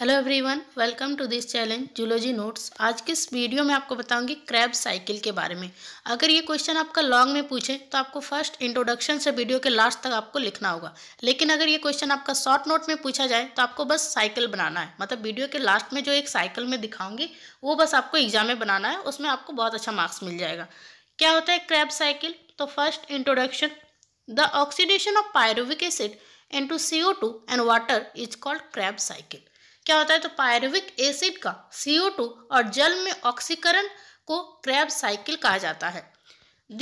hello everyone welcome to this challenge zoology notes आज के इस वीडियो में आपको बताऊंगी क्रैब साइकिल के बारे में अगर ये क्वेश्चन आपका लॉन्ग में पूछे तो आपको फर्स्ट इंट्रोडक्शन से वीडियो के लास्ट तक आपको लिखना होगा लेकिन अगर ये क्वेश्चन आपका शॉर्ट नोट में पूछा जाए तो आपको बस साइकिल बनाना है मतलब वीडियो के लास्ट में जो एक साइकिल में दिखाऊंगी वो बस आपको एग्जाम में बनाना है उसमें आपको बहुत अच्छा मार्क्स मिल जाएगा क्या होता है क्रैब साइकिल तो first introduction the oxidation of pyruvic acid and two C O two and water is called Krebs cycle क्या होता है तो पायरुविक एसिड का CO2 और जल में ऑक्सीकरण को क्रैब साइकिल कहा जाता है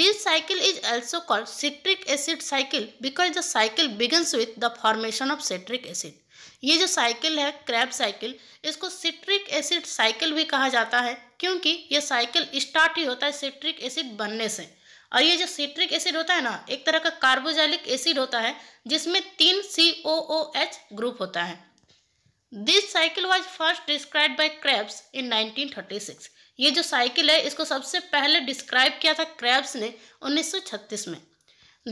this cycle is also called citric acid cycle because the cycle begins with the formation of citric acid ये जो साइकिल है क्रैब साइकिल इसको सिट्रिक एसिड साइकिल भी कहा जाता है क्योंकि ये साइकिल स्टार्ट ही होता है सिट्रिक एसिड बनने से और ये जो सिट्रिक एसिड होता है ना एक तरह का कार्बोजाइलिक एसिड होता है जिसमें तीन सी ओ ओ एच ग्रुप होता है this cycle was first describe by Krebs in nineteen thirty six ये जो साइकिल है इसको सबसे पहले डिस्क्राइब किया था क्रैब्स ने उन्नीस सौ छत्तीस में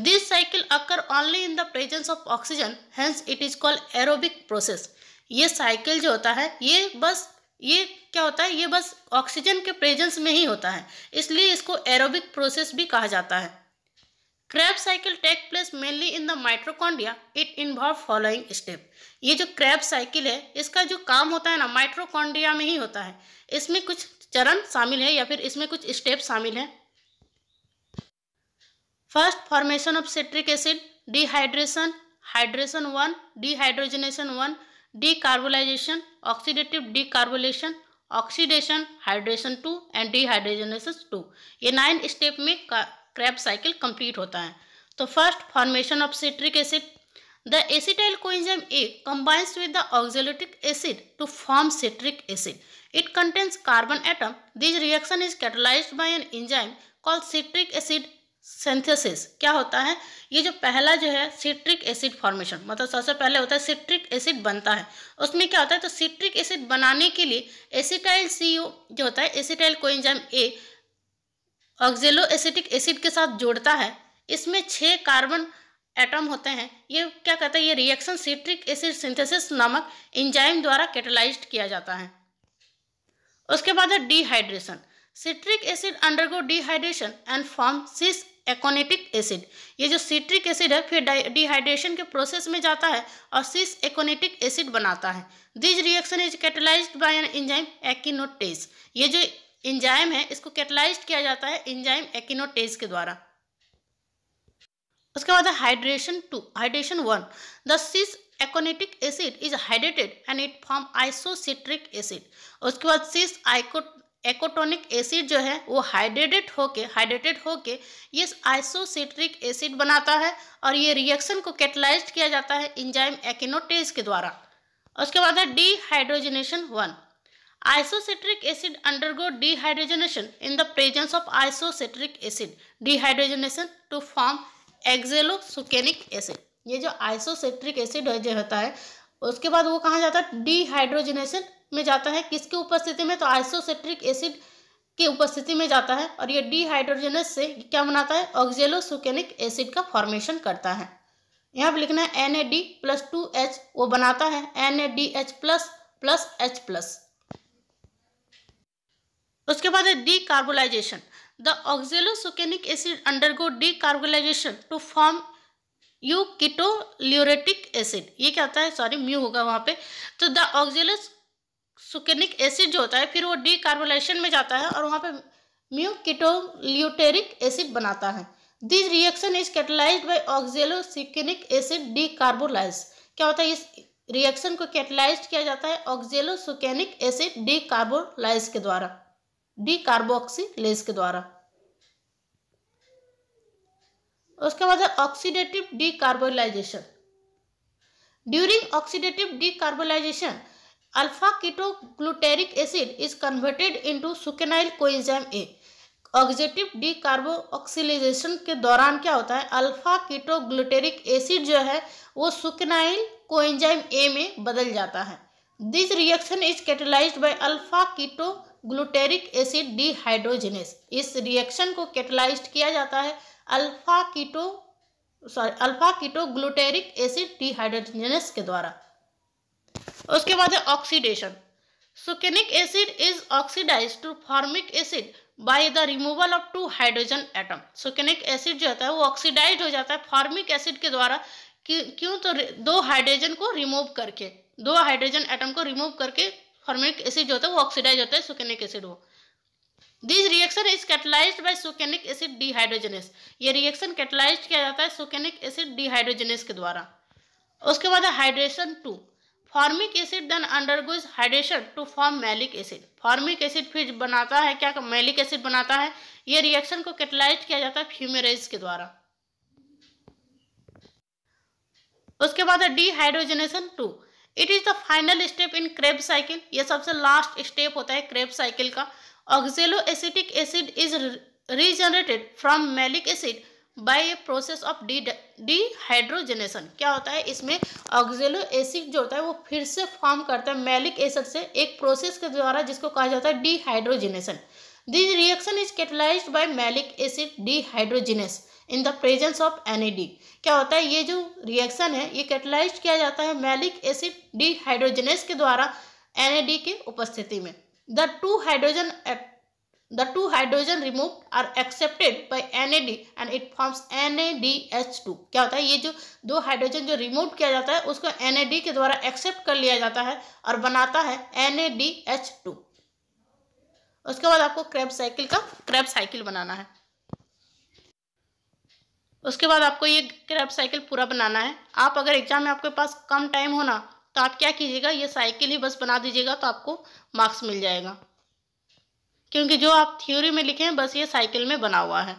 this cycle occur only in the presence of oxygen hence it is called aerobic process ये साइकिल जो होता है ये बस ये क्या होता है ये बस ऑक्सीजन के प्रेजेंस में ही होता है इसलिए इसको एरोबिक प्रोसेस भी कहा जाता है Krebs cycle take place mainly in the mitochondria it involve following step ये जो क्रैप साइकिल है इसका जो काम होता है ना माइट्रोकॉन्डिया में ही होता है इसमें कुछ चरण शामिल है या फिर इसमें कुछ स्टेप शामिल है first formation of citric acid dehydration hydration one dehydrogenation one decarboxylation oxidative decarboxylation oxidation hydration two and dehydrogenation two ये नाइन स्टेप में क्रैप साइकिल कंप्लीट होता है तो first formation of citric acid the acetyl coenzyme A combines with the oxaloacetic acid to form citric acid it contains carbon atom this reaction is catalyse by an enzyme call citric acid synthesis क्या होता है ये जो पहला जो है citric acid formation मतलब सबसे पहले होता है सिट्रिक एसिड बनता है उसमें क्या होता है तो सिट्रिक एसिड बनाने के लिए एसिटाइल सी जो होता है acetyl coenzyme A oxaloacetic acid के साथ जोड़ता है इसमें छः कार्बन एटम होते हैं ये क्या कहते हैं ये रिएक्शन सिट्रिक एसिड सिंथेसिस नामक इंजाइम द्वारा कैटलाइज्ड किया जाता है उसके बाद है dehydration citric acid undergo dehydration and form cis aconitic acid ये जो सिट्रिक एसिड है फिर डिहाइड्रेशन के प्रोसेस में जाता है और सिस एकोनेटिक एसिड बनाता है this reaction is catalysed by an enzyme aconitase ये जो इंजाइम है इसको कैटलाइज किया जाता है इंजाइम एक्नोटेज के द्वारा उसके बाद hydration two hydration one the cis aconitic acid is hydrated and it form isocitric acid उसके बाद सिस आइको एकोटोनिक एसिड जो है वो हाइड्रेटेड होके हाइड्रेटेड होके ये आइसोसिट्रिक एसिड बनाता है और ये रिएक्शन को कैटलाइज किया जाता है इंजाइम एक्नोटेज के द्वारा उसके बाद है dehydrogenation one Isocitric acid undergo dehydrogenation in the presence of isocitric acid dehydrogenation to form oxalosuccinic acid ये जो आइसोसेट्रिक एसिड जो होता है उसके बाद वो कहाँ जाता है डिहाइड्रोजनेशन में जाता है किसकी उपस्थिति में तो आइसोसेट्रिक एसिड की उपस्थिति में जाता है और ये डिहाइड्रोजनस से क्या बनाता है ऑक्जेलोसुकेनिक एसिड का फॉर्मेशन करता है यहाँ पर लिखना है N A D plus two H वो बनाता है N A D H plus plus H plus उसके बाद है decarboxylation the oxalosuccinic acid undergo decarboxylation to form यू किटोल्यूरेटिक एसिड ये क्या होता है सॉरी म्यू होगा वहाँ पे तो द ऑक्जेलस सुकेनिक एसिड जो होता है फिर वो डी कार्बोलाइजेशन में जाता है और वहाँ पे म्यू किटोल्यूटेरिक एसिड बनाता है this reaction is catalyse by oxalosuccinic acid decarboxylase क्या होता है इस रिएक्शन को कैटलाइज किया जाता है ऑक्जेलोसुकेनिक एसिड डी कार्बोलाइज के द्वारा डी कार्बोक्सीज के द्वारा उसके बाद है oxidative decarboxylation during oxidative decarboxylation alpha keto glutaric acid is converted into succinyl coenzyme A oxidative decarboxylation के दौरान क्या होता है अल्फा कीटो ग्लूटेरिक एसिड जो है वो सुकेनाइल कोइंजाइम ए में बदल जाता है this reaction is catalyse by alpha keto glutaric acid dehydrogenase इस रिएक्शन को कैटलाइज्ड किया जाता है alpha keto sorry alpha keto glutaric acid dehydrogenase के द्वारा उसके बाद है oxidation succinic acid is oxidise to formic acid by the removal of two hydrogen atom succinic acid जो होता है वो ऑक्सीडाइज हो जाता है फॉर्मिक एसिड के द्वारा क्यों तो दो हाइड्रोजन को रिमूव करके दो हाइड्रोजन एटम को रिमूव करके फॉर्मिक एसिड जो होता है वो ऑक्सीडाइज होता है सुकेनिक एसिड वो this reaction is catalyse by succinic acid dehydrogenase ये रिएक्शन कैटलाइज किया जाता है सुकेनिक एसिड डिहाइड्रोजनेस के द्वारा उसके बाद hydration two formic acid then undergoes hydration to form malic acid formic acid फिर बनाता है क्या मैलिक एसिड बनाता है ये रिएक्शन को कैटलाइज किया जाता है फ्यूमेराइज के द्वारा उसके बाद है dehydrogenation two it is the final step in Krebs cycle यह सबसे लास्ट स्टेप होता है क्रेब साइकिल का oxaloacetic acid is regenerated from malic acid by a process of D dehydrogenation क्या होता है इसमें ऑक्जेलो एसिड जो होता है वो फिर से फॉर्म करता है मेलिक एसिड से एक प्रोसेस के द्वारा जिसको कहा जाता है dehydrogenation this reaction is catalyse by malic acid dehydrogenase in the presence of N क्या होता है ये जो रिएक्शन है ये कैटलाइज किया जाता है मैलिक एसिड डीहाइड्रोजनेस के द्वारा एन के उपस्थिति में the two hydrogen the two hydrogen removed are accepted by N and it forms NADH2 क्या होता है ये जो दो हाइड्रोजन जो रिमूव किया जाता है उसको NAD के द्वारा एक्सेप्ट कर लिया जाता है और बनाता है NADH2 उसके बाद आपको क्रेब साइकिल का क्रेब साइकिल बनाना है उसके बाद आपको ये क्रैप साइकिल पूरा बनाना है आप अगर एग्जाम में आपके पास कम टाइम हो ना तो आप क्या कीजिएगा ये साइकिल ही बस बना दीजिएगा तो आपको मार्क्स मिल जाएगा क्योंकि जो आप थ्योरी में लिखे हैं बस ये साइकिल में बना हुआ है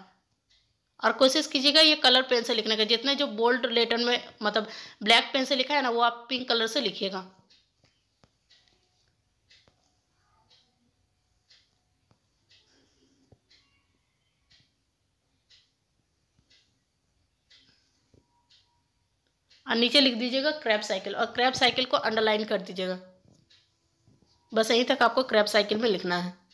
और कोशिश कीजिएगा ये कलर पेन से लिखने का जितने जो बोल्ड लेटर में मतलब ब्लैक पेन से लिखा है ना वो आप पिंक कलर से लिखिएगा और नीचे लिख दीजिएगा क्रैप साइकिल और क्रैप साइकिल को अंडरलाइन कर दीजिएगा बस यहीं तक आपको क्रैप साइकिल में लिखना है